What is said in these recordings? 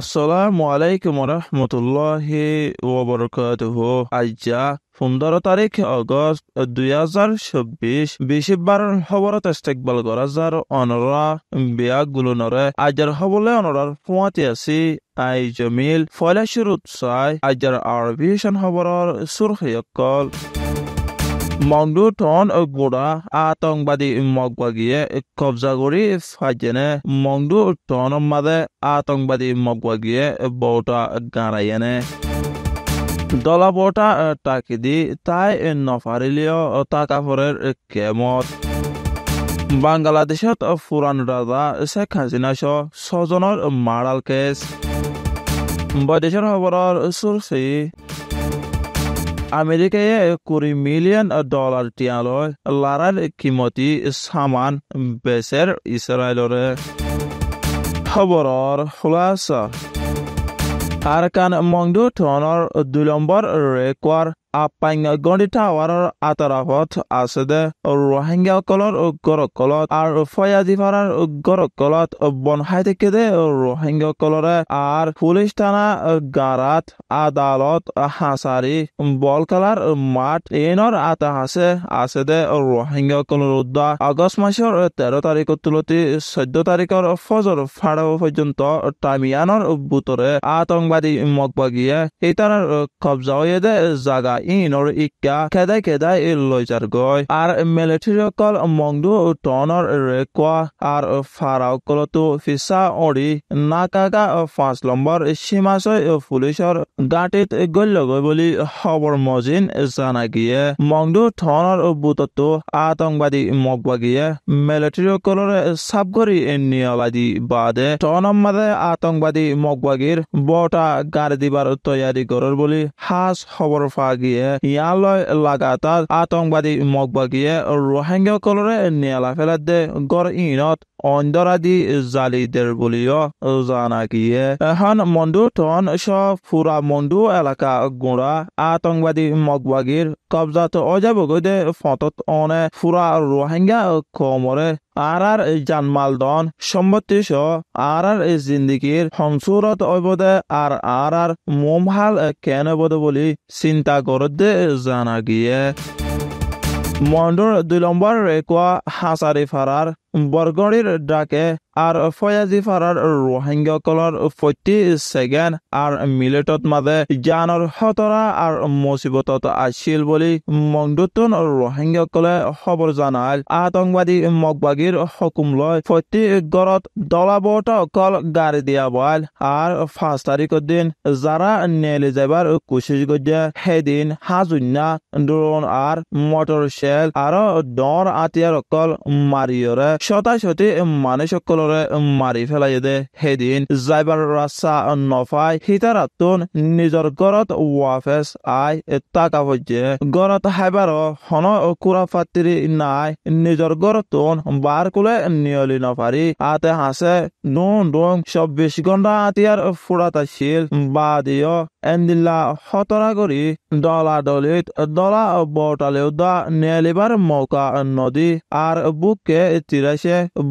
আসসালামু আলাইকুম রহমতুল্লাহি ওবরকাতুহ আজ্জা পনেরো তারিখ অগস্ট দুই হাজার চব্বিশ বিশেষবার খবর ইস্তেকবাল করা যার অনরা বিয়া গুলনরে আজার হবলে অনরার পুঁয়াতে আছি আই জমিল ফলাশুর উৎসাই আজার আরবিশন খবর সুরখী অকল মংডুত অন গোড়া আতংবাদী মগবাগিয়ে কবজা করি ফাইজেনে মংডু টন মাদে আতংবাদী মগবাগিয়ে বউটা গাঁড়াইয়েনে দলাবটা টাকি দি তাই নফারিলিও টাকা ফরের কেমত বাংলাদেশত ফুরান রাজা শেখ হাসিনা স্বজনের মারাল কেস বৈদেশের খবরের সুরসি আমেরিকায় কুড়ি মিলিয়ন ডলার টিয়ালয় লারার কিমতি সামান বেচের ইসরায়েলরে খবৰৰ খুলাচা আৰকান মংডু ধৰণৰ দুই নম্বৰ ৰেকৱাৰ a পাইঙাগণ্ডিতা আৱাৰৰ আঁতৰাফত আছেদে ৰোহিংগাসকলৰ উগ্ৰসকলত আৰু ফয়াজিফাৰাৰ উগ্ৰসকলত বনহাই থাকিলে ৰোহিংগাসকলৰে আৰু পুলিচ থানা গাৰাত আদালত হাঁচাৰি বলকালাৰ মাঠ এনৰ আতা হাছে আছেদে ৰোহিংগাসকলৰ উদ্ধাৰ আগষ্ট মাছৰ তেৰ তাৰিখৰ তুলতি চোদ্দ চৈধ্য তাৰিখৰ ফজৰ ফাড়াব পৰ্যন্ত টামিয়ানৰ বুটৰে আতংকবাদী মগবাগীয়ে ইটাৰ কব্জা জাগা ইনৰ ইকা খেদাই খেদাই লৈ যাৰ গৈ আৰু মিলিটাৰীসকল মংদু টনৰ ৰেকুৱা আৰু ফাৰাওকলতো ফিচা অৰি নাকাকা পাঁচ নম্বৰ সীমাচৈ পুলিচৰ গাঁতিত গল্যগৈ বুলি খবৰ মজিন জানাগিয়ে মংদু থনৰ বুটতো আতংকবাদী মগবাগিয়ে মিলিটাৰীসকলৰে চাপ কৰি নিয়বাদী বাদে টনম্মাদে আতংকবাদী মগবাগীৰ বটা গাড়ী দিবাৰ তৈয়াৰী গড়ৰ বুলি সাজ খবৰ পাগিয়ে গিয়ে ইয়ালয় লাগাতার আতঙ্কবাদী মগবা গিয়ে রোহিঙ্গা কলরে নিয়ালা ফেলাদ গড় ইনত জালি দের বলিও জানা গিয়ে এখন মন্দু টন সুরা মন্দু এলাকা গুঁড়া আতঙ্কবাদী মগবাগির কবজাত অজাবগদে ফতত অনে ফুরা রোহিঙ্গা কমরে আর আর জানমাল দন সম্পত্তি স আর আর জিন্দিগির হংসুরত অবদে আর আর আর মোমহাল কেন বদে বলি চিন্তা করতে জানা গিয়ে মন্ডর দুই নম্বর রেকুয়া হাসারি ফারার বরগড়ের ডাকে আর ফয়াজি ফাৰাৰ ৰোহিংগসকলৰ প্ৰতি ছেকেণ্ড আৰু মিলেটত মাজে জ্ঞানৰ খতৰা আৰু মুচিবতত আছিল বুলি মংদুতন ৰোহিংগসকলে খবৰ জনাল আতংকবাদী মগবাগীৰ হুকুম লৈ প্ৰতি ঘৰত দলাবটকল গাড়ী দিয়া বল আৰু পাঁচ তাৰিখৰ দিন যাৰা নেলি যাবাৰ কোচিছ কৰিছে সেইদিন হাজুন্যা ড্ৰোন আৰু মটৰ শ্বেল আৰু দৰ আতিয়াৰসকল মাৰিয়ৰে শতাশতি মানুহসকলৰ ফলরে মারি ফেলাই দে হেদিন যাইবার রাসা নফাই হিতারাতুন নিজর গরত ওয়াফেস আই টাকা হইছে গরত হাইবার হন কুরা ফাতিরি নাই নিজর গরতুন বার কুলে নিয়লি নফারি আতে হাসে নুন ডুং চব্বিশ ঘন্টা আতিয়ার ফুরাতাছিল বা দিয় এন্দিল্লা হতরা করি ডলা ডলিত ডলা বটালেও দা নেলিবার মৌকা নদী আর বুকে বদাস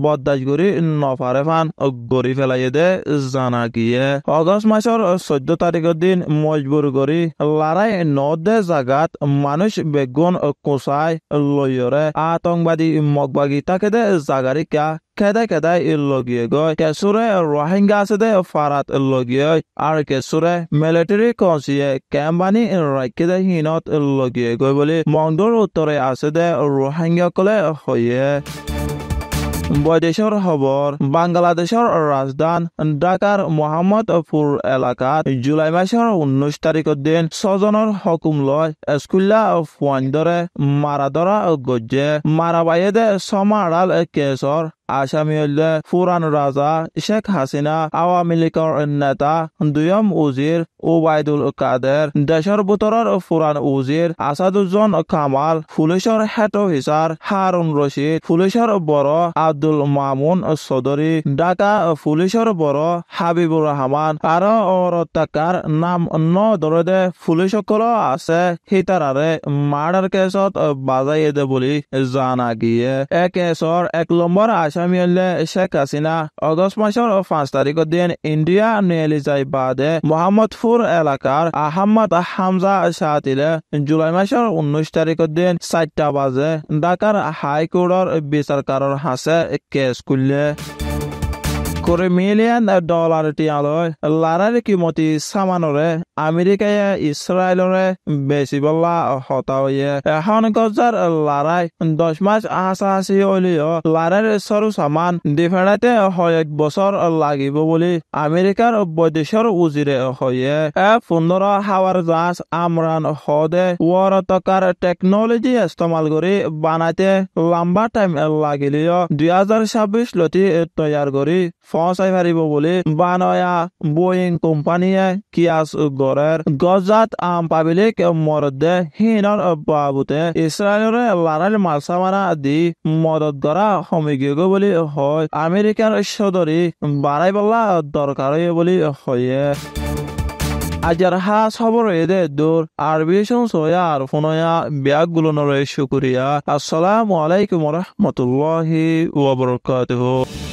বদাসগুড়ি নফারে ফান গড়ি ফেলাই দে জানা গিয়ে অগস্ট মাসের চৈধ্য তারিখের দিন মজবুর গড়ি লারাই নদে জাগাত মানুষ বেগুন কোঁচাই লইরে আতঙ্কবাদী মগবাগি তাকে দে জাগারি কা খেদাই খেদাই লগিয়ে গয় কেসুরে রোহিঙ্গা আছে দে ফারাত লগিয়ে আর কেসুরে মিলিটারি কনসিয়ে ক্যাম্পানি রাখি দে হিনত লগিয়ে গয় বলে মংডোর উত্তরে আছে দে রোহিঙ্গা কলে হয়ে বৈদেশের খবর বাংলাদেশের রাজধান ঢাকার মোহাম্মদপুর এলাকাত জুলাই মাসের উনিশ তারিখের দিন ছজনের হুকুম লয় স্কুল্লা ফুয়ান ধরে মারা ধরা গজ্জে মারা বাইয়ে দে সমাড়াল কেসর আসামিউল্লাহ ফুরান রাজা শেখ হাসিনা আওয়ামী লীগের নেতা দুয়ম উজির ওবায়দুল কাদের দেশের বুতরের ফুরান উজির আসাদুজ্জন কামাল পুলিশের হেড অফিসার হারুন রশিদ পুলিশের বড় আব্দুল মামুন চৌধুরী ঢাকা পুলিশের বড় হাবিবুর রহমান আরো অরত্যাকার নাম ন দরদে পুলিশসকল আছে সীতারারে মার্ডার কেসত বাজাই দে বলে জানা গিয়ে এক কেসর এক নম্বর আসামি সামিউল্লাহ শেখ হাসিনা অগস্ট মাসের পাঁচ তারিখের দিন ইন্ডিয়া নিয়ালিজাই বাদে মোহাম্মদপুর এলাকার আহমদ হামজা শাহাতিলে জুলাই মাসের উনিশ তারিখের দিন চারটা বাজে ঢাকার হাইকোর্টের বিচারকারর হাসে কেস করলে করে মিলিয়ন ডলার টিয়ালয় লারার কিমতি সামানরে আমেরিকায় ইসরায়েলরে বেশি বল্লা হতা হইয়ে এখন গজার লারাই দশ মাস আশাশি হইলেও লারার সরু সামান ডিফেরাতে এক বছর লাগিব বলি আমেরিকার বৈদেশর উজিরে হইয়ে পনেরো হাওয়ার জাহাজ আমরান হদে ওয়ারতকার টেকনোলজি ইস্তেমাল করে বানাইতে লম্বা টাইম লাগিলেও দুই হাজার ছাব্বিশ লতি তৈয়ার করি ফচাই ফাৰিব বুলি বানয়া বয়িং কোম্পানীয়ে কিয়াছ গড়ে গজাত আম পাবিলিক মৰদে হীনৰ অব্যাহতে ইছৰাইলৰে লাৰাল মাছা মাৰা আদি মদত কৰা সমীগ বুলি হয় আমেৰিকাৰ চৌধৰী বাৰাই পেলা দৰকাৰ বুলি হয়ে আজার হা সবর এদে দূর আর বিশন সোয়া আর ফোনয়া ব্যাগ গুলনের শুকরিয়া আসসালামু আলাইকুম রহমতুল্লাহি ওয়া বারাকাতুহু